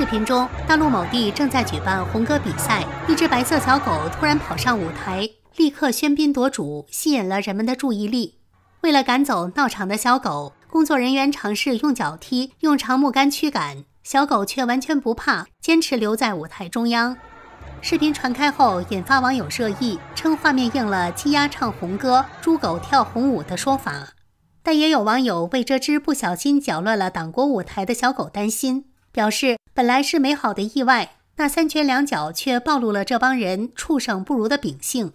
视频中，大陆某地正在举办红歌比赛，一只白色小狗突然跑上舞台，立刻喧宾夺主，吸引了人们的注意力。为了赶走闹场的小狗，工作人员尝试用脚踢、用长木杆驱赶，小狗却完全不怕，坚持留在舞台中央。视频传开后，引发网友热议，称画面应了“鸡鸭唱红歌，猪狗跳红舞”的说法。但也有网友为这只不小心搅乱了党国舞台的小狗担心。表示本来是美好的意外，那三拳两脚却暴露了这帮人畜生不如的秉性。